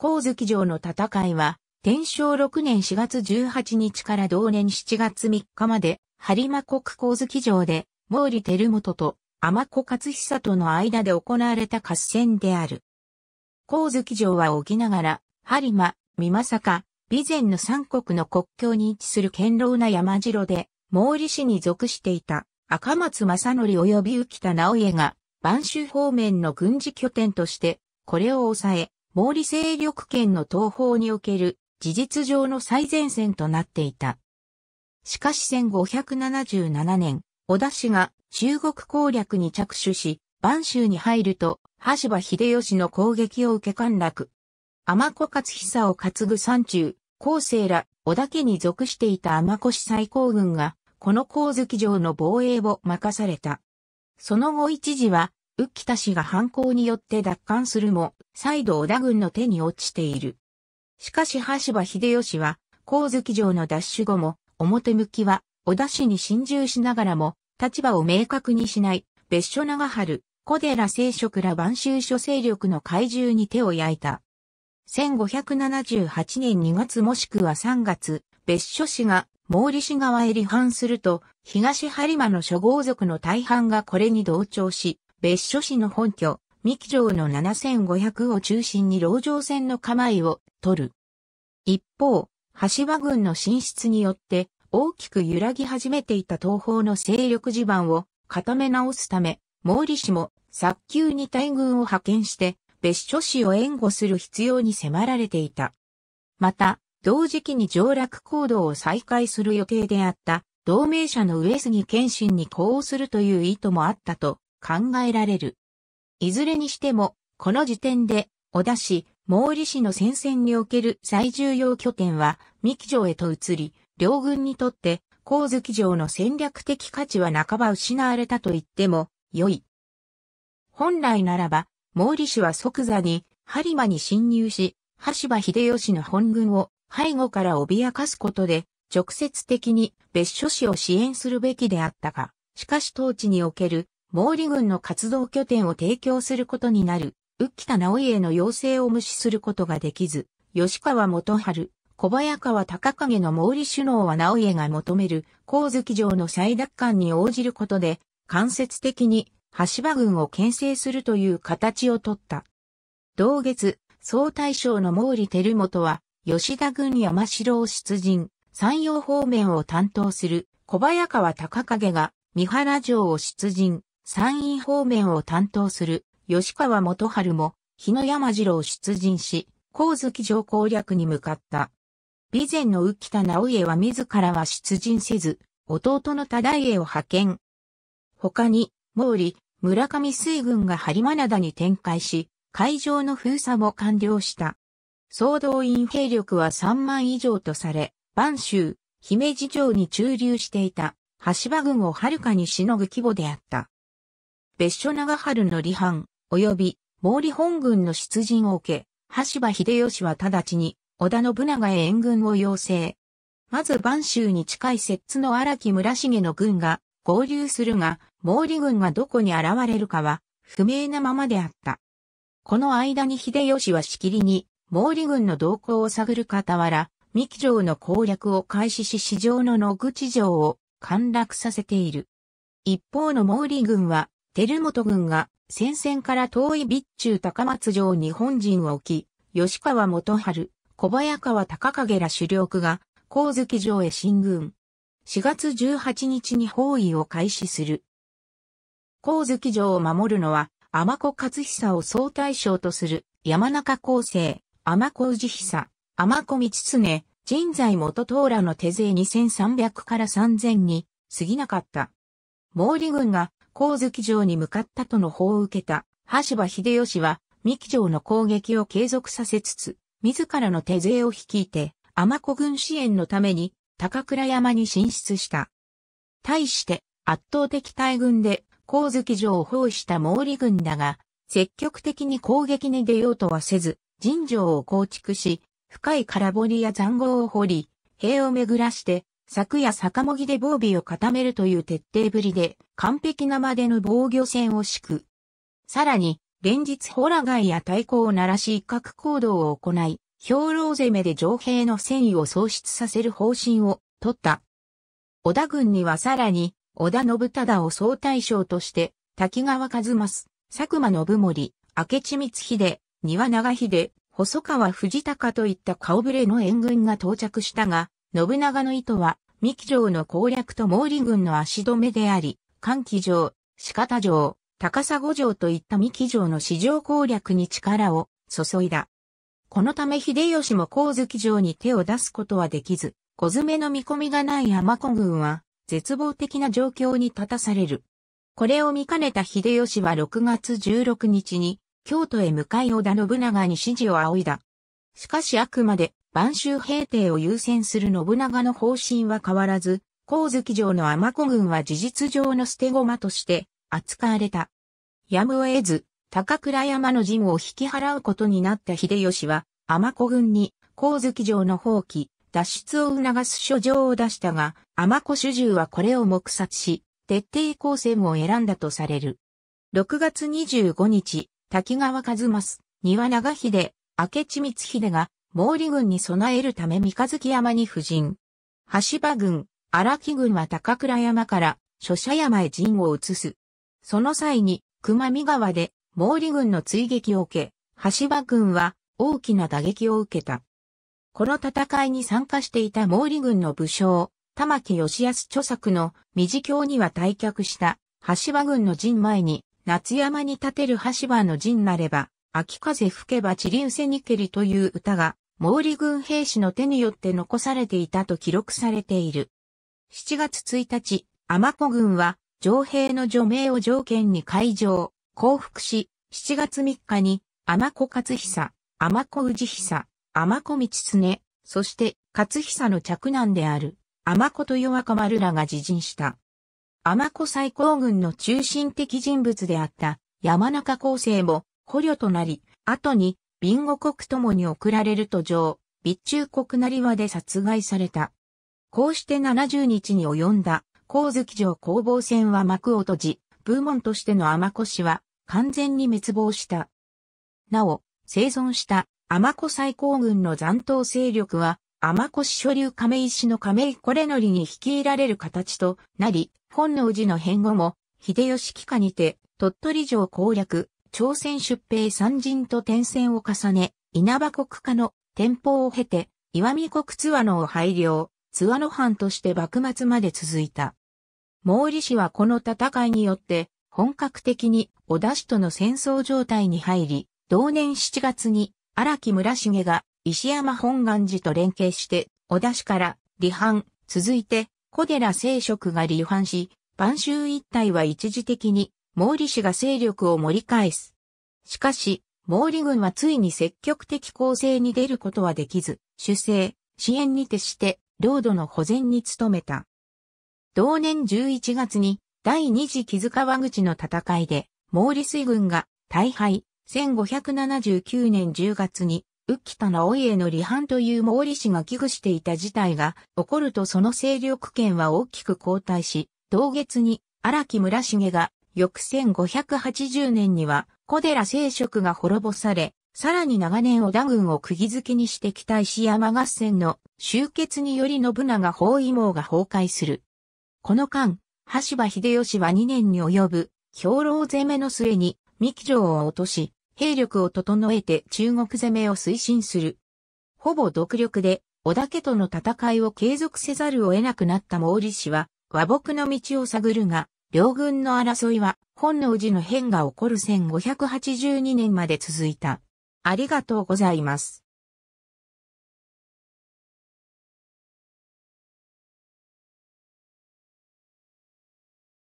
光月城の戦いは、天正6年4月18日から同年7月3日まで、播磨国光月城で、毛利輝元と天子勝久との間で行われた合戦である。光月城は沖ながら、播磨、美か、備前の三国の国境に位置する堅牢な山城で、毛利氏に属していた赤松正則及び浮田直家が、播州方面の軍事拠点として、これを抑え、毛利勢力圏の東方における事実上の最前線となっていた。しかし1577年、小田氏が中国攻略に着手し、万州に入ると、橋場秀吉の攻撃を受け陥落。天子勝久を担ぐ山中、後世ら織田家に属していた天子市最高軍が、この光月城の防衛を任された。その後一時は、浮田氏が反抗によって奪還するも、再度織田軍の手に落ちている。しかし羽柴秀吉は、光月城の奪取後も、表向きは、織田氏に侵入しながらも、立場を明確にしない、別所長春、小寺聖職ら晩州諸勢力の怪獣に手を焼いた。1578年2月もしくは3月、別所氏が毛利氏側へ離反すると、東播磨の諸豪族の大半がこれに同調し、別所市の本拠、三木城の7500を中心に牢城戦の構えを取る。一方、橋場軍の進出によって大きく揺らぎ始めていた東方の勢力地盤を固め直すため、毛利氏も早急に大軍を派遣して別所市を援護する必要に迫られていた。また、同時期に上落行動を再開する予定であった同盟者の上杉謙信に呼応するという意図もあったと考えられる。いずれにしても、この時点で、小田市、毛利市の戦線における最重要拠点は、三木城へと移り、両軍にとって、光月城の戦略的価値は半ば失われたと言っても、良い。本来ならば、毛利氏は即座に、播磨に侵入し、橋場秀吉の本軍を背後から脅かすことで、直接的に別所氏を支援するべきであったが、しかし当地における毛利軍の活動拠点を提供することになる、浮田直家の要請を無視することができず、吉川元春、小早川隆景の毛利首脳は直家が求める、光月城の再奪還に応じることで、間接的に、橋場軍を牽制するという形をとった。同月、総大将の毛利輝元は、吉田軍山城を出陣、山陽方面を担当する小早川隆景が、三原城を出陣、山陰方面を担当する吉川元春も日野山次郎出陣し、光月城攻略に向かった。備前の浮田直家は自らは出陣せず、弟の忠家を派遣。他に、毛利、村上水軍が播磨灘に展開し、会場の封鎖も完了した。総動員兵力は3万以上とされ、万州、姫路城に駐留していた、橋場軍をはるかにしのぐ規模であった。別所長春の離反、及び毛利本軍の出陣を受け、橋場秀吉は直ちに織田信長へ援軍を要請。まず万州に近い摂津の荒木村重の軍が合流するが、毛利軍がどこに現れるかは不明なままであった。この間に秀吉はしきりに毛利軍の動向を探る傍ら、三木城の攻略を開始し市場の野口城を陥落させている。一方の毛利軍はルモト軍が戦線から遠い備中高松城に本陣を置き、吉川元春、小早川高影ら主力が、光月城へ進軍。4月18日に包囲を開始する。光月城を守るのは、天子勝久を総大将とする山中高生、天子氏久、天子道常、人材元東らの手勢2300から3000に過ぎなかった。毛利軍が光月城に向かったとの報を受けた、羽柴秀吉は、三木城の攻撃を継続させつつ、自らの手勢を率いて、天子軍支援のために、高倉山に進出した。対して、圧倒的大軍で、光月城を包囲した毛利軍だが、積極的に攻撃に出ようとはせず、陣城を構築し、深い空堀や残壕を掘り、塀を巡らして、昨夜坂もぎで防備を固めるという徹底ぶりで、完璧なまでの防御線を敷く。さらに、連日ホラガイや太鼓を鳴らし一角行動を行い、兵糧攻めで上兵の戦意を喪失させる方針を取った。織田軍にはさらに、織田信忠を総大将として、滝川一正、佐久間信盛、明智光秀、庭長秀、細川藤隆といった顔ぶれの援軍が到着したが、信長の意図は、三木城の攻略と毛利軍の足止めであり、関木城、四方城、高砂城といった三木城の市場攻略に力を注いだ。このため秀吉も光月城に手を出すことはできず、小詰めの見込みがない天子軍は、絶望的な状況に立たされる。これを見かねた秀吉は6月16日に、京都へ向かい織田信長に指示を仰いだ。しかしあくまで晩秋平定を優先する信長の方針は変わらず、光月城の天子軍は事実上の捨て駒として扱われた。やむを得ず、高倉山の陣を引き払うことになった秀吉は、天子軍に光月城の放棄、脱出を促す書状を出したが、天子主従はこれを黙殺し、徹底抗戦を選んだとされる。6月25日、滝川和益、庭長秀、明智光秀が毛利軍に備えるため三日月山に布陣。橋場軍、荒木軍は高倉山から諸社山へ陣を移す。その際に、熊見川で毛利軍の追撃を受け、橋場軍は大きな打撃を受けた。この戦いに参加していた毛利軍の武将、玉木義康著作の未事教には退却した、橋場軍の陣前に、夏山に建てる橋場の陣なれば、秋風吹けば散りうせにけりという歌が、毛利軍兵士の手によって残されていたと記録されている。7月1日、天子軍は、上兵の除名を条件に解除、降伏し、7月3日に、天子勝久、天子氏久、天子道常、そして勝久の嫡男である、天子豊か丸らが自陣した。天子最高軍の中心的人物であった、山中厚生も、捕虜となり、後に、ビンゴ国ともに送られる途上、備中国なりわで殺害された。こうして70日に及んだ、光月城攻防戦は幕を閉じ、部門としての天氏は完全に滅亡した。なお、生存した天子最高軍の残党勢力は、天子所流亀石の亀井これのりに率いられる形となり、本能寺の変後も、秀吉帰下にて、鳥取城攻略、朝鮮出兵三人と転戦を重ね、稲葉国家の天保を経て、岩見国津和野を廃領、津和野藩として幕末まで続いた。毛利氏はこの戦いによって、本格的に小田氏との戦争状態に入り、同年7月に荒木村重が石山本願寺と連携して、小田氏から離反、続いて小寺聖職が離反し、晩秋一帯は一時的に毛利氏が勢力を盛り返す。しかし、毛利軍はついに積極的攻勢に出ることはできず、主政、支援に徹して、領土の保全に努めた。同年11月に、第二次木津川口の戦いで、毛利水軍が大敗、1579年10月に、浮田直家の離反という毛利氏が危惧していた事態が起こるとその勢力圏は大きく後退し、同月に荒木村重が翌1580年には小寺聖職が滅ぼされ、さらに長年織田軍を釘付けにしてきた石山合戦の終結により信長包囲網が崩壊する。この間、橋場秀吉は2年に及ぶ兵糧攻めの末に三木城を落とし、兵力を整えて中国攻めを推進する。ほぼ独力で織田家との戦いを継続せざるを得なくなった毛利氏は和睦の道を探るが、両軍の争いは、本能寺の変が起こる1582年まで続いた。ありがとうございます。